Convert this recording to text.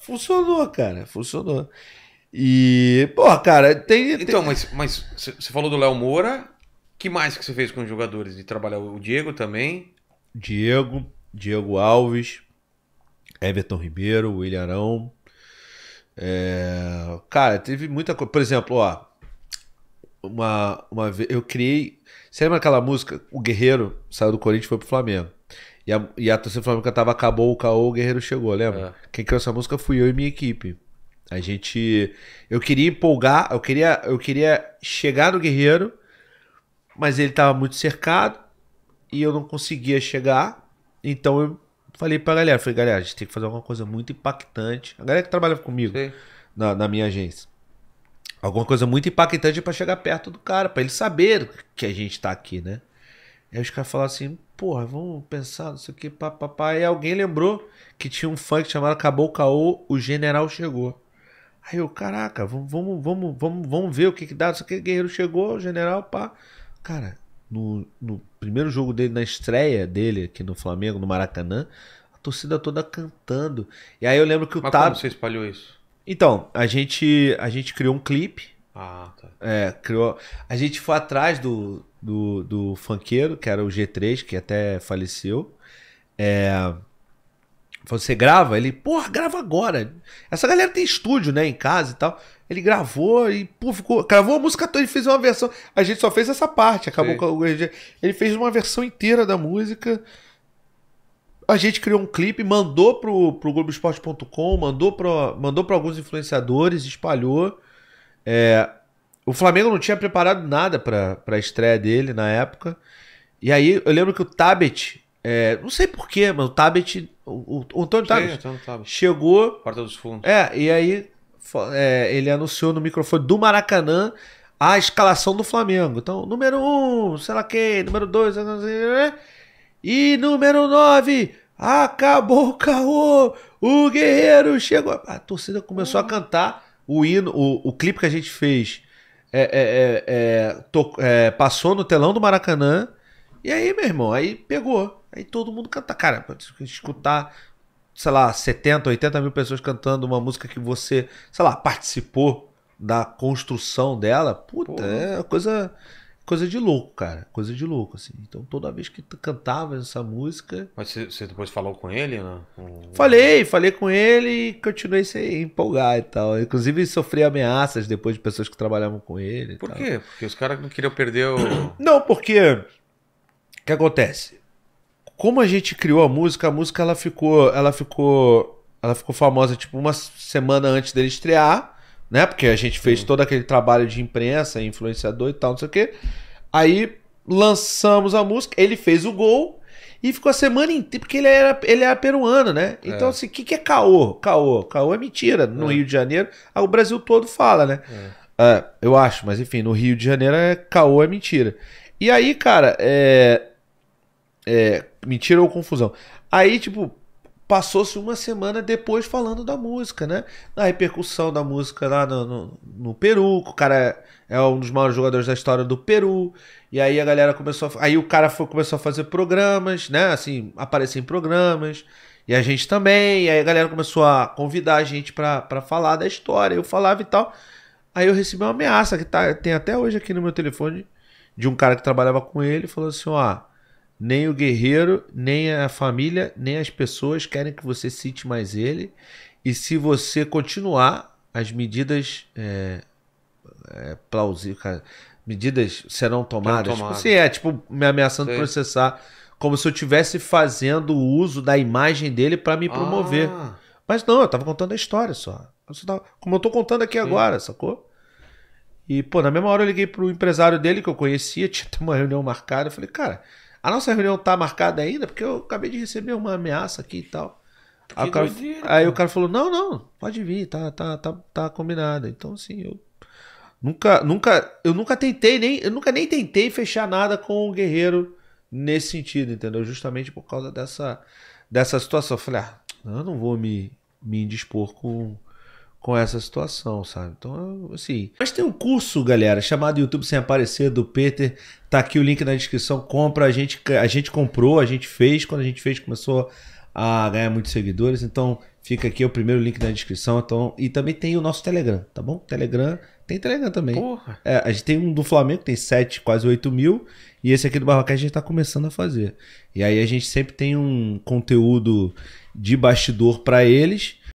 Funcionou, cara. Funcionou. E, pô, cara, tem. Então, tem... mas mas você falou do Léo Moura. que mais que você fez com os jogadores? De trabalhar o Diego também? Diego, Diego Alves, Everton Ribeiro, William Arão. É... Cara, teve muita coisa. Por exemplo, ó, uma, uma vez. Eu criei. Você lembra aquela música? O Guerreiro saiu do Corinthians e foi pro Flamengo. E a, e a torcida do Flamengo cantava Acabou o Caô, o Guerreiro chegou, lembra? É. Quem criou essa música fui eu e minha equipe. A gente. Eu queria empolgar, eu queria, eu queria chegar no Guerreiro, mas ele tava muito cercado e eu não conseguia chegar. Então eu falei pra galera, falei, galera, a gente tem que fazer alguma coisa muito impactante. A galera que trabalha comigo na, na minha agência. Alguma coisa muito impactante para chegar perto do cara, para ele saber que a gente tá aqui, né? Aí os caras falaram assim, porra, vamos pensar nisso aqui, papapá. E alguém lembrou que tinha um funk chamado Acabou o Caô, o General Chegou. Aí eu, caraca, vamos, vamos, vamos, vamos, vamos ver o que que dá. Só que o Guerreiro chegou, o General, pá. Cara, no, no primeiro jogo dele, na estreia dele aqui no Flamengo, no Maracanã, a torcida toda cantando. E aí eu lembro que o Mas como você espalhou isso? Então, a gente, a gente criou um clipe. Ah, tá. É, criou. A gente foi atrás do, do, do funkeiro, que era o G3, que até faleceu. É. Você grava? Ele, porra, grava agora. Essa galera tem estúdio, né, em casa e tal. Ele gravou e, pô, ficou. Gravou a música toda, e fez uma versão. A gente só fez essa parte, acabou Sim. com a, Ele fez uma versão inteira da música a gente criou um clipe, mandou pro, pro Globoesporte.com, mandou para mandou alguns influenciadores, espalhou. É, o Flamengo não tinha preparado nada para a estreia dele na época. E aí eu lembro que o Tabet, é, não sei porquê, mas o Tabet, o, o Antônio, Sim, Tabet, chegou. Porta dos Fundos. É, e aí é, ele anunciou no microfone do Maracanã a escalação do Flamengo. Então, número um, sei lá quem, número dois né? e número 9, Acabou o caô! O guerreiro chegou! A torcida começou a uhum. cantar o hino, o, o clipe que a gente fez. É, é, é, é to, é, passou no telão do Maracanã. E aí, meu irmão, aí pegou. Aí todo mundo canta. Cara, escutar, sei lá, 70, 80 mil pessoas cantando uma música que você, sei lá, participou da construção dela, puta, Porra. é coisa coisa de louco, cara. Coisa de louco, assim. Então toda vez que cantava essa música. Mas você depois falou com ele, né? Falei, falei com ele e continuei sem empolgar e tal. Inclusive sofri ameaças depois de pessoas que trabalhavam com ele. Por quê? Tal. Porque os caras não queriam perder o. Não, porque. O que acontece? Como a gente criou a música, a música ela ficou. Ela ficou. Ela ficou famosa tipo uma semana antes dele estrear né? Porque a gente fez Sim. todo aquele trabalho de imprensa, influenciador e tal, não sei o quê. Aí lançamos a música, ele fez o gol e ficou a semana inteira, porque ele era, ele era peruano, né? Então, é. assim, o que, que é caô? Caô. Caô é mentira. No é. Rio de Janeiro, o Brasil todo fala, né? É. é eu acho, mas enfim, no Rio de Janeiro, é, caô é mentira. E aí, cara, é. É, mentira ou confusão. Aí, tipo, passou-se uma semana depois falando da música, né? Na repercussão da música lá no, no, no Peru, que o cara é, é, um dos maiores jogadores da história do Peru. E aí a galera começou a, Aí o cara foi, começou a fazer programas, né? Assim, aparecer em programas. E a gente também. E aí a galera começou a convidar a gente para falar da história. Eu falava e tal. Aí eu recebi uma ameaça que tá, tem até hoje aqui no meu telefone de um cara que trabalhava com ele. Falou assim: ó nem o guerreiro, nem a família, nem as pessoas querem que você cite mais ele. E se você continuar, as medidas é, é, plausíveis, medidas serão tomadas. Tipo, assim, é, tipo, me ameaçando Sei. processar, como se eu estivesse fazendo uso da imagem dele para me promover. Ah. Mas não, eu tava contando a história só. Como eu tô contando aqui Sim. agora, sacou? E, pô, na mesma hora eu liguei pro empresário dele que eu conhecia, tinha até uma reunião marcada. Eu falei, cara, a nossa reunião tá marcada ainda, porque eu acabei de receber uma ameaça aqui e tal. Aí o, cara, aí o, cara, falou, não, não, pode vir, tá, tá, tá, tá combinado. Então, assim, eu nunca, nunca, eu nunca tentei, nem, eu nunca nem tentei fechar nada com o Guerreiro nesse sentido, entendeu? Justamente por causa dessa, dessa situação. Eu falei, ah, eu não vou me, me indispor com, com essa situação, sabe? Então, assim. Mas tem um curso, galera, chamado YouTube Sem Aparecer, do Peter. Tá aqui o link na descrição. Compra, a gente, a gente comprou, a gente fez. Quando a gente fez, começou a ganhar muitos seguidores. Então, fica aqui é o primeiro link na descrição. Então, e também tem o nosso Telegram, tá bom? Telegram. Tem Telegram também. Porra. É, a gente tem um do Flamengo, tem 7, quase 8 mil. E esse aqui do Barracas a gente tá começando a fazer. E aí a gente sempre tem um conteúdo de bastidor para eles